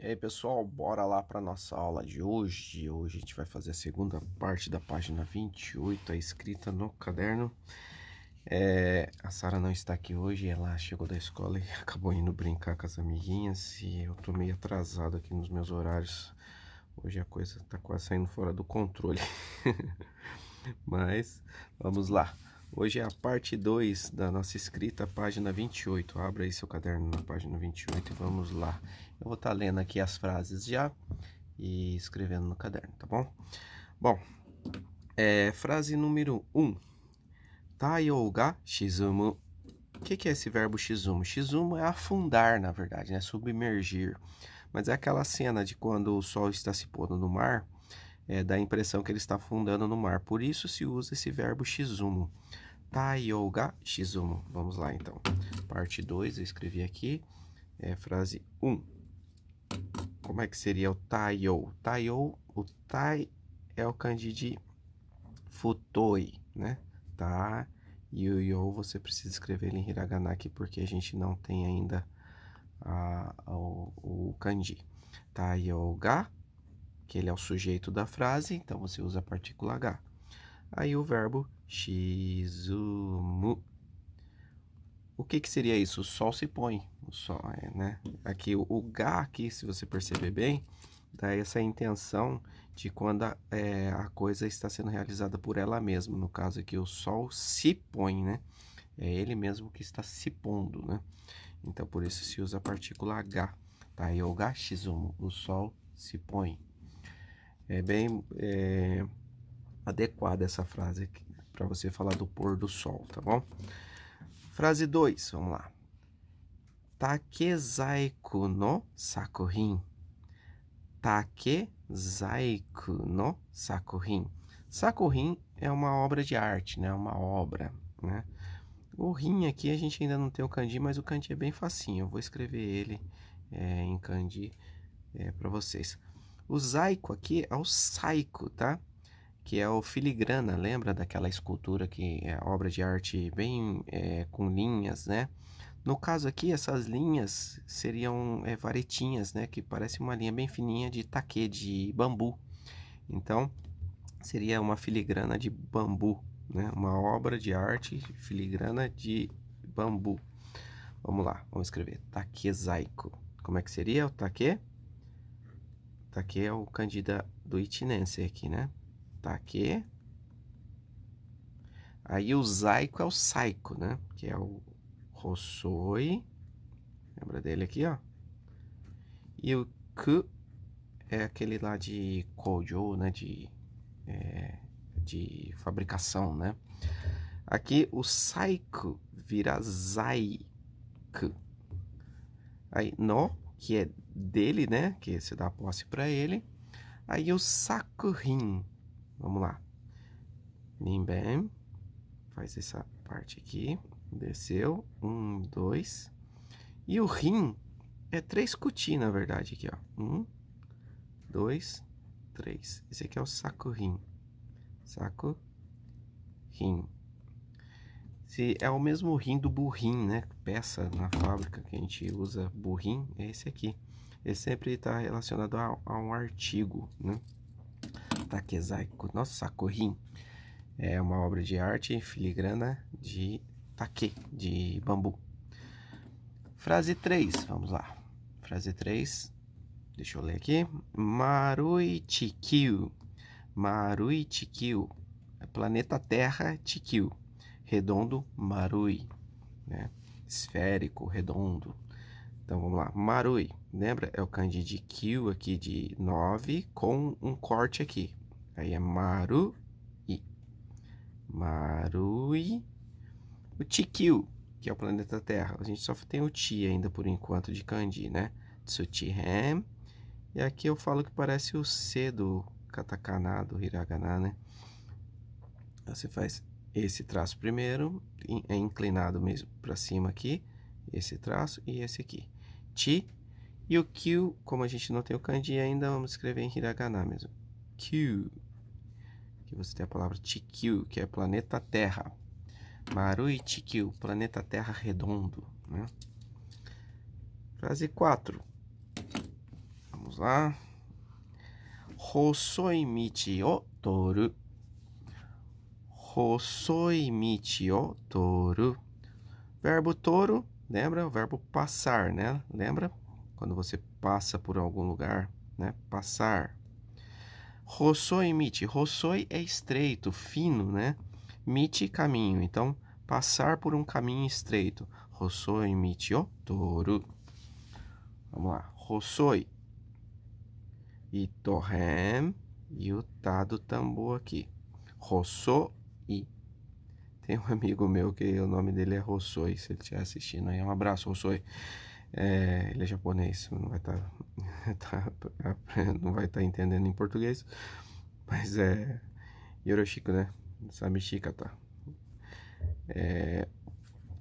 E aí pessoal, bora lá para nossa aula de hoje. Hoje a gente vai fazer a segunda parte da página 28, a escrita no caderno. É, a Sara não está aqui hoje, ela chegou da escola e acabou indo brincar com as amiguinhas e eu tô meio atrasado aqui nos meus horários. Hoje a coisa tá quase saindo fora do controle. Mas vamos lá. Hoje é a parte 2 da nossa escrita, página 28. Abra aí seu caderno na página 28 e vamos lá. Eu vou estar tá lendo aqui as frases já e escrevendo no caderno, tá bom? Bom, é, frase número 1. Um. Taiyo ga shizumu. O que, que é esse verbo shizumu? Shizumu é afundar, na verdade, né? Submergir. Mas é aquela cena de quando o sol está se pondo no mar é, dá a impressão que ele está afundando no mar. Por isso se usa esse verbo shizumo. Taiyoga tá, shizumo. Vamos lá então. Parte 2, eu escrevi aqui. É, frase 1. Um. Como é que seria o taiyo? Taiyo, o tai é o kanji de futoi, né? Tá? E o yo você precisa escrever ele em hiragana aqui porque a gente não tem ainda a, a, o, o kanji. Taiyoga tá, que ele é o sujeito da frase, então você usa a partícula H. Aí o verbo shizumu. O que, que seria isso? O sol se põe. O sol, é, né? Aqui o H aqui, se você perceber bem, dá essa intenção de quando a, é, a coisa está sendo realizada por ela mesma. No caso aqui, o sol se põe, né? É ele mesmo que está se pondo, né? Então, por isso se usa a partícula H. Tá? h Shizumu, o sol se põe. É bem é, adequada essa frase aqui para você falar do pôr do sol, tá bom? Frase 2, vamos lá. Takezaiku no sakurin. Takezaiku no sakurin. Sakurin é uma obra de arte, né? Uma obra, né? O rim aqui a gente ainda não tem o kanji, mas o kanji é bem facinho. Eu vou escrever ele é, em kanji é, para vocês. O zaico aqui é o saico, tá? Que é o filigrana, lembra daquela escultura que é obra de arte bem é, com linhas, né? No caso aqui, essas linhas seriam é, varetinhas, né? Que parece uma linha bem fininha de taque, de bambu. Então, seria uma filigrana de bambu, né? Uma obra de arte filigrana de bambu. Vamos lá, vamos escrever. Taque Como é que seria o taque? Tá aqui é o candidato do Itinense aqui, né? Tá aqui. Aí o Zaico é o Saiko, né? Que é o Rossoi. Lembra dele aqui, ó. E o K é aquele lá de Kojo, né? De, é, de fabricação, né? Aqui o Saiko vira Zaico. Aí, no que é dele, né? Que se dá posse para ele. Aí o rim. Vamos lá. Nimbem. Faz essa parte aqui. Desceu. Um, dois. E o Rin é três cuti, na verdade, aqui, ó. Um, dois, três. Esse aqui é o saco saco Sakurin. Se é o mesmo rim do burrim, né? Peça na fábrica que a gente usa burrim, é esse aqui. Ele sempre está relacionado a, a, um artigo, né? Takezaico, nossa, corrim É uma obra de arte filigrana de taque de bambu. Frase 3, vamos lá. Frase 3, deixa eu ler aqui. Marui Chikyu. Marui Chikyu. Planeta Terra Chikyu redondo, marui, né? Esférico, redondo. Então vamos lá, marui, lembra? É o kanji de kyu aqui de 9 com um corte aqui. Aí é maru Marui. O Tikyu, que é o planeta Terra. A gente só tem o Ti ainda por enquanto de kanji, né? Tsutihem. E aqui eu falo que parece o C do katakana, do hiragana, né? Você faz esse traço primeiro, é inclinado mesmo para cima aqui, esse traço e esse aqui. Ti. E o Q, como a gente não tem o kanji ainda, vamos escrever em hiragana mesmo. Q. Aqui você tem a palavra Tikyu, que é planeta Terra. Marui Tikyu, planeta Terra redondo. Né? Frase 4. Vamos lá. Hosoi michi o toru rossoi miti o toru. Verbo touro lembra? O verbo passar, né? Lembra? Quando você passa por algum lugar, né? Passar. rossoi michi. rossoi é estreito, fino, né? Michi, caminho. Então, passar por um caminho estreito. rossoi miti o toru. Vamos lá. Hosoi. Itohem. E o tá do tambor aqui. Rosso I. Tem um amigo meu que o nome dele é Rossoi, se ele estiver assistindo aí. Um abraço, Rossoi. É, ele é japonês, não vai estar tá, tá, tá, não vai estar tá entendendo em português, mas é Yoroshiko, né? Sabe tá? É,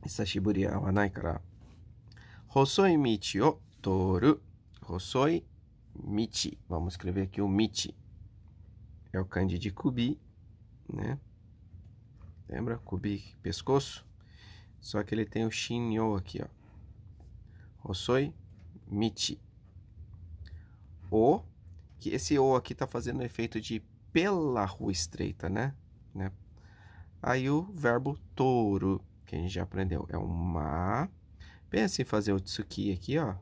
Sashiburi wa nai kara. Hosoi michi o toru. Hosoi michi. Vamos escrever aqui o michi. É o kanji de kubi, né? Lembra? Kubik, pescoço. Só que ele tem o yo aqui, ó. Osoi Michi. O, que esse O aqui tá fazendo efeito de pela rua estreita, né? né? Aí o verbo touro, que a gente já aprendeu, é um ma. Pensa em fazer o tsuki aqui, ó.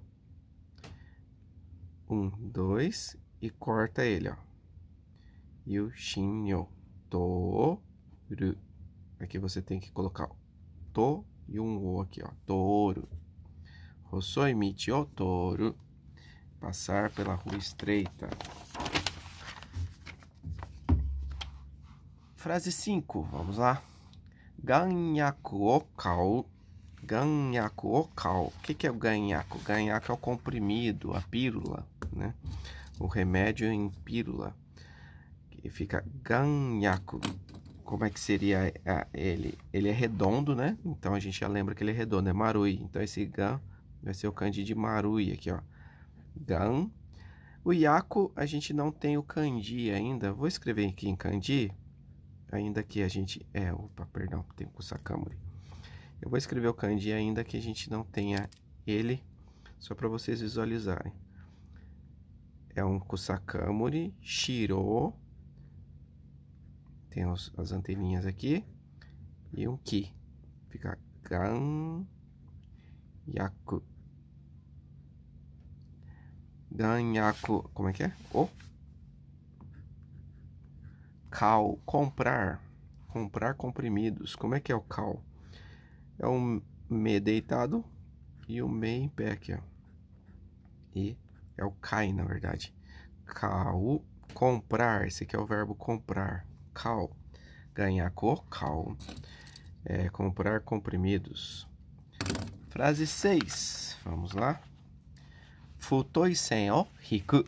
Um, dois, e corta ele, ó. E o yo touro Aqui você tem que colocar to e um o aqui, ó. Touro. emite o touro. Passar pela rua estreita. Frase 5, vamos lá. Ganhaku o Ganhaku o O que, que é o ganhaku? Ganhaku é o comprimido, a pílula, né? O remédio em pílula. E fica ganhaku como é que seria ele? Ele é redondo, né? Então a gente já lembra que ele é redondo, é marui. Então esse gan vai ser o kanji de marui aqui, ó. Gan. O iaco a gente não tem o kanji ainda. Vou escrever aqui em kanji. Ainda que a gente... É, opa, perdão, tem o sakamuri. Eu vou escrever o kanji ainda que a gente não tenha ele, só para vocês visualizarem. É um kusakamuri, shiro, tem os, as anteninhas aqui. E um Ki. Fica Gan Yaku. Gan Yaku. Como é que é? O Cal. Comprar. Comprar comprimidos. Como é que é o Cal? É um Me deitado e o Me em pé aqui, ó. E é o Kai, na verdade. cal Comprar. Esse aqui é o verbo comprar cal, ganhar cor cal, é, comprar comprimidos. Frase 6, vamos lá. Futoi sen o riku.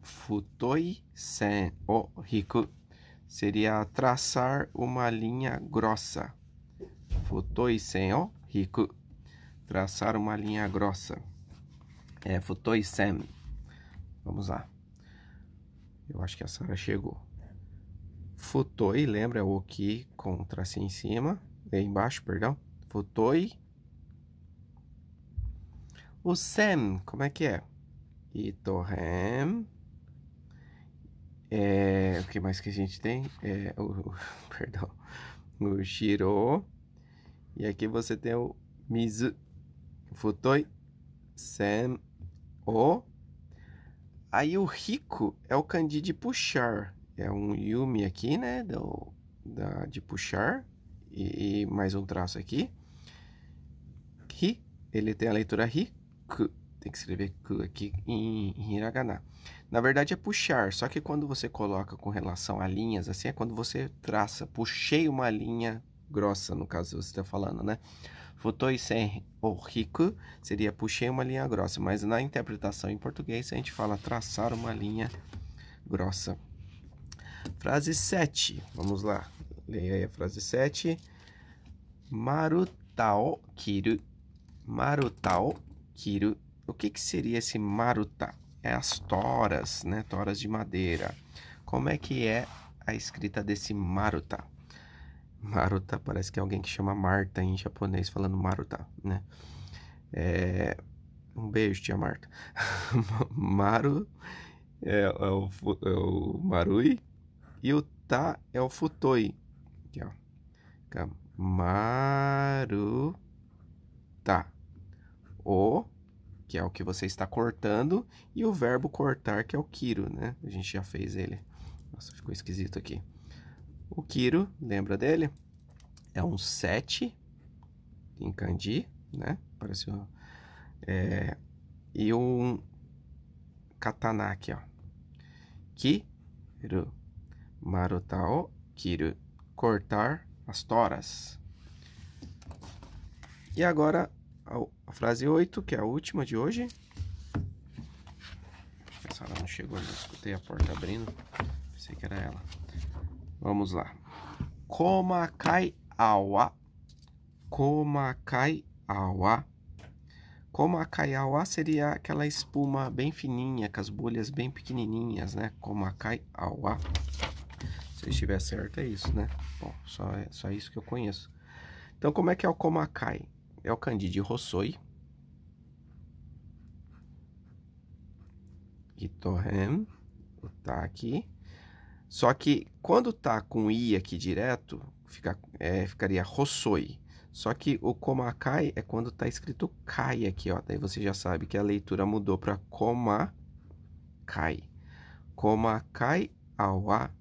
Futoi sen o riku. Seria traçar uma linha grossa. Futoi sen o riku. Traçar uma linha grossa. É futoi sen. Vamos lá. Eu acho que a Sara chegou. Futoi, lembra o que com o tracinho em cima, embaixo, perdão. Futoi. O sem, como é que é? Itohem. É, o que mais que a gente tem? É, o, o, perdão. O Shiro. E aqui você tem o Mizu. Futoi. Sem. O. Aí o rico é o Candide puxar é um Yumi aqui, né? Do, da, de puxar. E, e, mais um traço aqui. Ri, ele tem a leitura ri, ku. Tem que escrever ku aqui em, em hiragana. Na verdade é puxar, só que quando você coloca com relação a linhas, assim, é quando você traça. Puxei uma linha grossa, no caso você está falando, né? Futoi sen ou rico seria puxei uma linha grossa, mas na interpretação em português a gente fala traçar uma linha grossa. Frase 7. Vamos lá. Leia aí a frase 7. Marutao kiru. Marutao kiru. O que, que seria esse maruta? É as toras, né? Toras de madeira. Como é que é a escrita desse maruta? Maruta parece que é alguém que chama Marta em japonês falando maruta, né? É... Um beijo, tia Marta. Maru é, é, o, é o Marui e o ta é o futoi. Aqui, ó. Maru ta. O, que é o que você está cortando, e o verbo cortar, que é o kiro, né? A gente já fez ele. Nossa, ficou esquisito aqui. O kiro, lembra dele? É um sete em kanji, né? Parece um... É, e um katana aqui, ó. Kiro. Maruta o kiru, cortar as toras. E agora a, frase 8, que é a última de hoje. A Sara não chegou, já escutei a porta abrindo. Pensei que era ela. Vamos lá. Komakai awa. Komakai awa. Komakai awa seria aquela espuma bem fininha, com as bolhas bem pequenininhas, né? Komakai awa. Se estiver certo, é isso, né? Bom, só, é, só isso que eu conheço. Então, como é que é o Komakai? É o Candide Rossoi. Itohem. Tá aqui. Só que quando tá com I aqui direto, fica, é, ficaria Rossoi. Só que o Komakai é quando tá escrito Kai aqui, ó. Daí você já sabe que a leitura mudou para Komakai. Komakai awa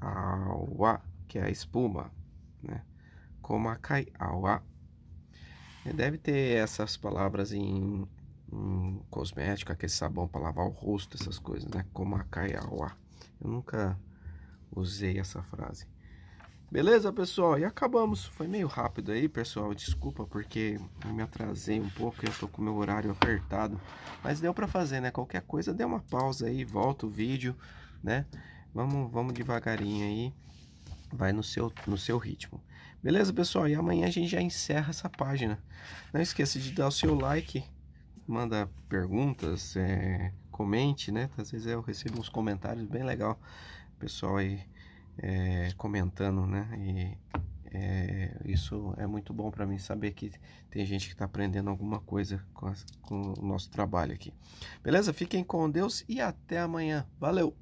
awa, que é a espuma, né? Komakai awa. É, deve ter essas palavras em, em cosmético, aquele sabão para lavar o rosto, essas coisas, né? Komakai awa. Eu nunca usei essa frase. Beleza, pessoal? E acabamos. Foi meio rápido aí, pessoal. Desculpa porque eu me atrasei um pouco. Eu tô com meu horário apertado. Mas deu para fazer, né? Qualquer coisa, dê uma pausa aí, volta o vídeo, né? Vamos, vamos devagarinho aí. Vai no seu, no seu ritmo. Beleza, pessoal? E amanhã a gente já encerra essa página. Não esqueça de dar o seu like, manda perguntas, é, comente, né? Às vezes eu recebo uns comentários bem legal, pessoal aí é, comentando, né? E é, isso é muito bom para mim saber que tem gente que está aprendendo alguma coisa com, as, com o nosso trabalho aqui. Beleza? Fiquem com Deus e até amanhã. Valeu!